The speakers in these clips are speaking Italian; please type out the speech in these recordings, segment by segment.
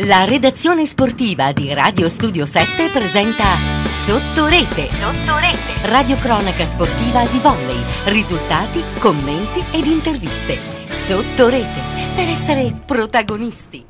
La redazione sportiva di Radio Studio 7 presenta Sottorete. Sottorete. Radiocronaca sportiva di volley, risultati, commenti ed interviste. Sottorete per essere protagonisti.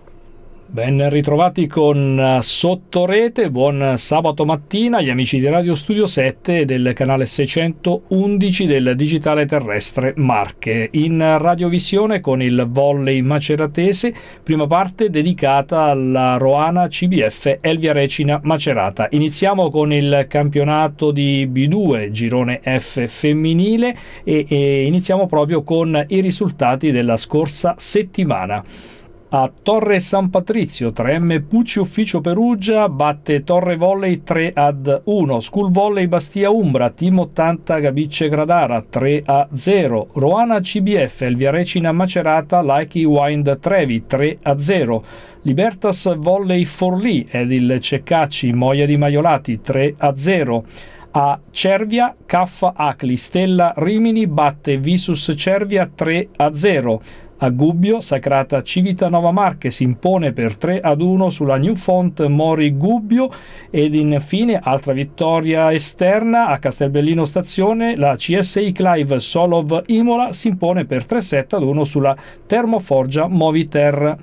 Ben ritrovati con eh, Sottorete, buon sabato mattina agli amici di Radio Studio 7 e del canale 611 del Digitale Terrestre Marche. In radiovisione con il volley maceratese, prima parte dedicata alla Roana CBF Elvia Recina Macerata. Iniziamo con il campionato di B2, girone F femminile e, e iniziamo proprio con i risultati della scorsa settimana a Torre San Patrizio 3M Pucci Ufficio Perugia batte Torre Volley 3 ad 1, School Volley Bastia Umbra, Team 80 Gabicce Gradara 3 a 0, Roana CBF Elviarecina Macerata Likey Wind Trevi 3 a 0, Libertas Volley Forlì ed il Ceccacci Moia di Maiolati 3 a 0, a Cervia, Caffa Acli, Stella Rimini batte Visus Cervia 3 a 0. A Gubbio, Sacrata Civitanova Marche si impone per 3 ad 1 sulla New Font Mori Gubbio ed infine altra vittoria esterna a Castelbellino Stazione, la CSI Clive Solov Imola si impone per 3-7 ad 1 sulla Termoforgia Moviter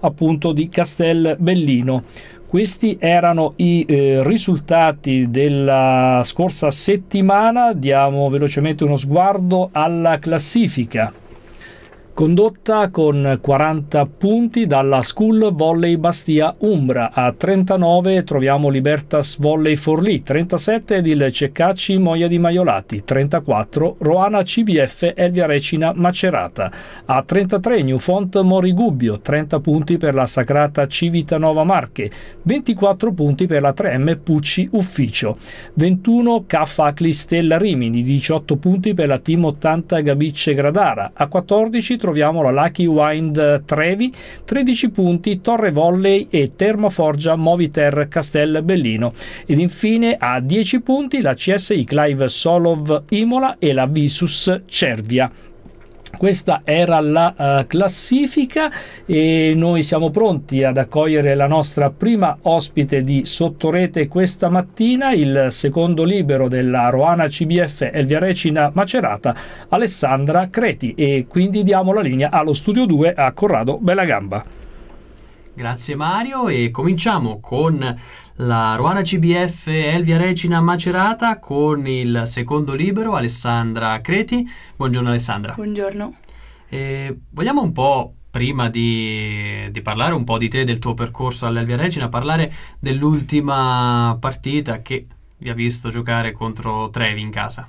appunto di Castelbellino. Questi erano i eh, risultati della scorsa settimana, diamo velocemente uno sguardo alla classifica condotta con 40 punti dalla School Volley Bastia Umbra, a 39 troviamo Libertas Volley Forlì, 37 ed il Ceccacci Moia di Maiolati, 34 Roana CBF Elvia Recina Macerata, a 33 Newfont Morigubbio, 30 punti per la Sacrata Civitanova Marche, 24 punti per la 3M Pucci Ufficio, 21 Caffa Clistella Rimini, 18 punti per la Team 80 Gabicce Gradara, a 14 troviamo troviamo la Lucky Wind Trevi, 13 punti Torre Volley e Termoforgia Moviter Castel Bellino ed infine a 10 punti la CSI Clive Solov Imola e la Visus Cervia. Questa era la uh, classifica e noi siamo pronti ad accogliere la nostra prima ospite di Sottorete questa mattina, il secondo libero della Roana CBF Elvia Recina Macerata, Alessandra Creti e quindi diamo la linea allo studio 2 a Corrado Bellagamba. Grazie Mario e cominciamo con la Ruana CBF Elvia Recina Macerata con il secondo libero Alessandra Creti. Buongiorno Alessandra. Buongiorno. E vogliamo un po' prima di, di, parlare un po' di te, del tuo percorso all'Elvia Regina, parlare dell'ultima partita che vi ha visto giocare contro Trevi in casa.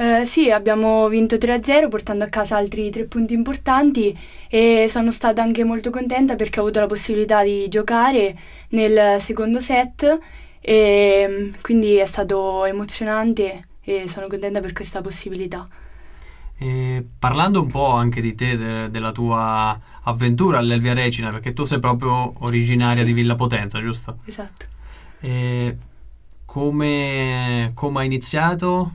Eh, sì, abbiamo vinto 3-0 portando a casa altri tre punti importanti e sono stata anche molto contenta perché ho avuto la possibilità di giocare nel secondo set e mm, quindi è stato emozionante e sono contenta per questa possibilità. E parlando un po' anche di te, de, della tua avventura all'Elvia Recina, perché tu sei proprio originaria sì. di Villa Potenza, giusto? Esatto. E come, come hai iniziato?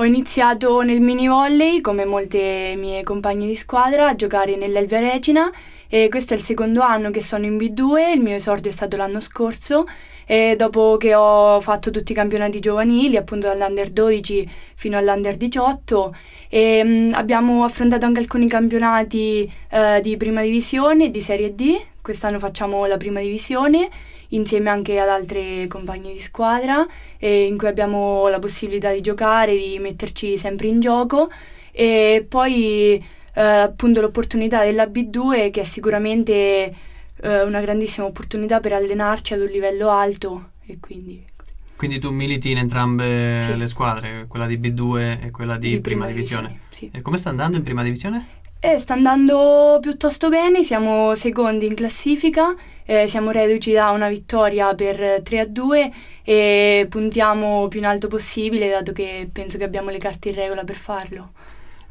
Ho iniziato nel mini volley come molte mie compagne di squadra a giocare nell'Elvia Regina e questo è il secondo anno che sono in B2, il mio esordio è stato l'anno scorso e dopo che ho fatto tutti i campionati giovanili, appunto dall'Under 12 fino all'Under 18 e mh, mm, abbiamo affrontato anche alcuni campionati eh, di prima divisione e di Serie D, quest'anno facciamo la prima divisione insieme anche ad altre compagne di squadra eh, in cui abbiamo la possibilità di giocare, di metterci sempre in gioco e poi eh, appunto l'opportunità della B2 che è sicuramente eh, una grandissima opportunità per allenarci ad un livello alto e quindi ecco. quindi tu militi in entrambe sì. le squadre, quella di B2 e quella di, di prima, prima, divisione. divisione sì. E come sta andando in prima divisione? Eh, sta andando piuttosto bene, siamo secondi in classifica, eh, siamo reduci da una vittoria per 3 a 2 e puntiamo più in alto possibile dato che penso che abbiamo le carte in regola per farlo.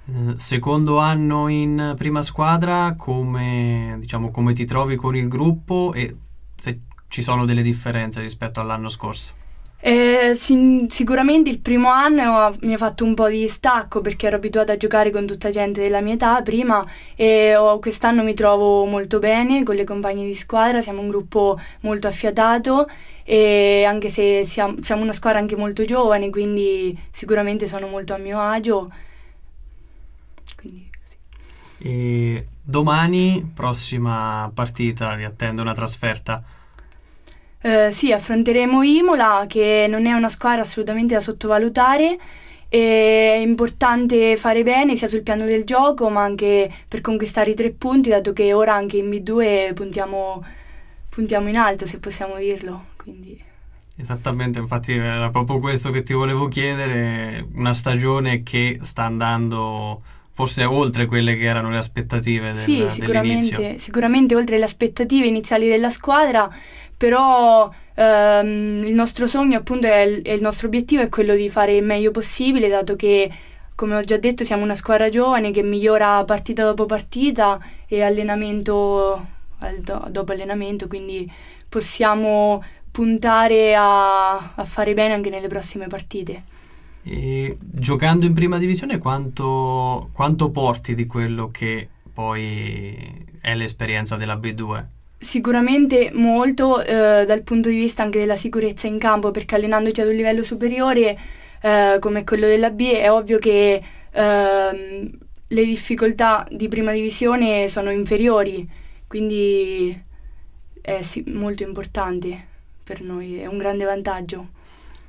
Eh, secondo anno in prima squadra, come, diciamo, come ti trovi con il gruppo e se ci sono delle differenze rispetto all'anno scorso? Eh, sin- sicuramente il primo anno mi ha fatto un po' di stacco perché ero abituata a giocare con tutta gente della mia età prima e ho, quest'anno mi trovo molto bene con le compagne di squadra, siamo un gruppo molto affiatato e anche se siamo, siamo una squadra anche molto giovane quindi sicuramente sono molto a mio agio. Quindi, sì. domani prossima partita vi attendo una trasferta eh, sì, affronteremo Imola che non è una squadra assolutamente da sottovalutare. È importante fare bene sia sul piano del gioco ma anche per conquistare i tre punti dato che ora anche in B2 puntiamo, puntiamo in alto se possiamo dirlo. Quindi. Esattamente, infatti era proprio questo che ti volevo chiedere, una stagione che sta andando forse oltre quelle che erano le aspettative del, sì, sicuramente, sicuramente, oltre le aspettative iniziali della squadra, però ehm, il nostro sogno appunto è il, il nostro obiettivo è quello di fare il meglio possibile, dato che come ho già detto siamo una squadra giovane che migliora partita dopo partita e allenamento dopo allenamento, quindi possiamo puntare a, a fare bene anche nelle prossime partite. E giocando in prima divisione quanto, quanto porti di quello che poi è l'esperienza della B2? Sicuramente molto eh, dal punto di vista anche della sicurezza in campo, perché allenandoci ad un livello superiore eh, come quello della B è ovvio che eh, le difficoltà di prima divisione sono inferiori, quindi è eh, sì, molto importante per noi, è un grande vantaggio.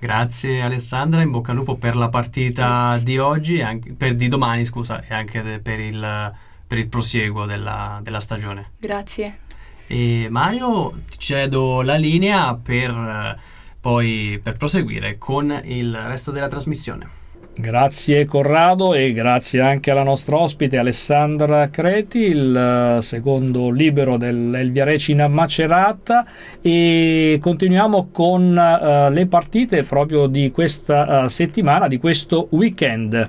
Grazie Alessandra, in bocca al lupo per la partita sì. di oggi, anche, per di domani scusa, e anche per il, per il prosieguo della, della stagione. Grazie. E Mario, ti cedo la linea per eh, poi per proseguire con il resto della trasmissione. Grazie Corrado e grazie anche alla nostra ospite Alessandra Creti, il eh, secondo libero dell'Elvia Recina Macerata e continuiamo con uh, le partite proprio di questa uh, settimana, di questo weekend.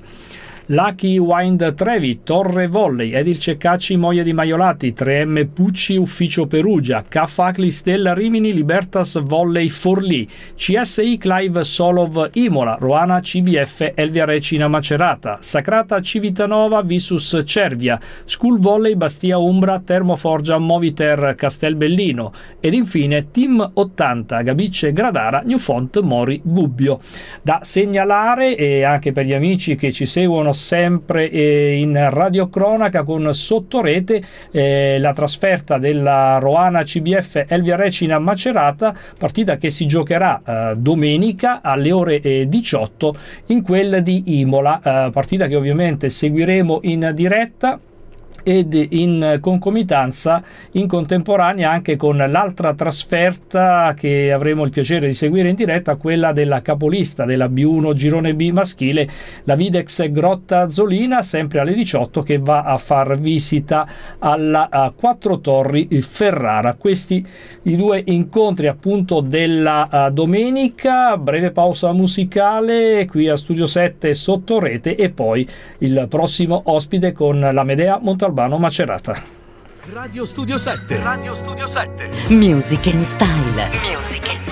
Lucky Wind Trevi, Torre Volley, Edil Ceccacci, Moglie di Maiolati, 3M Pucci, Ufficio Perugia, Caffacli, Stella Rimini, Libertas Volley Forlì, CSI Clive Solov Imola, Roana CBF Elvia Recina Macerata, Sacrata Civitanova Visus Cervia, School Volley Bastia Umbra, Termoforgia Moviter Castelbellino ed infine Team 80 Gabice Gradara, Newfont Mori Gubbio. Da segnalare e anche per gli amici che ci seguono sempre eh, in radio cronaca con sottorete eh, la trasferta della Roana CBF Elvia Recina Macerata, partita che si giocherà eh, domenica alle ore 18 eh, in quella di Imola, eh, partita che ovviamente seguiremo in diretta ed in concomitanza in contemporanea anche con l'altra trasferta che avremo il piacere di seguire in diretta, quella della capolista della B1 Girone B maschile, la Videx Grotta Zolina, sempre alle 18 che va a far visita alla Quattro Torri Ferrara. Questi i due incontri appunto della eh, domenica, breve pausa musicale qui a Studio 7 sotto rete e poi il prossimo ospite con la Medea Montalbano Albano Macerata. Radio Studio 7. Radio Studio 7. Music in Style. Music and Style.